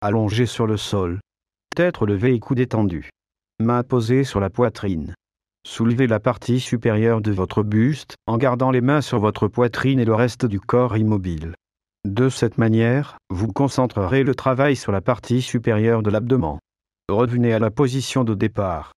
Allongez sur le sol. Tête relevée et coude étendu. Main posée sur la poitrine. Soulevez la partie supérieure de votre buste en gardant les mains sur votre poitrine et le reste du corps immobile. De cette manière, vous concentrerez le travail sur la partie supérieure de l'abdomen. Revenez à la position de départ.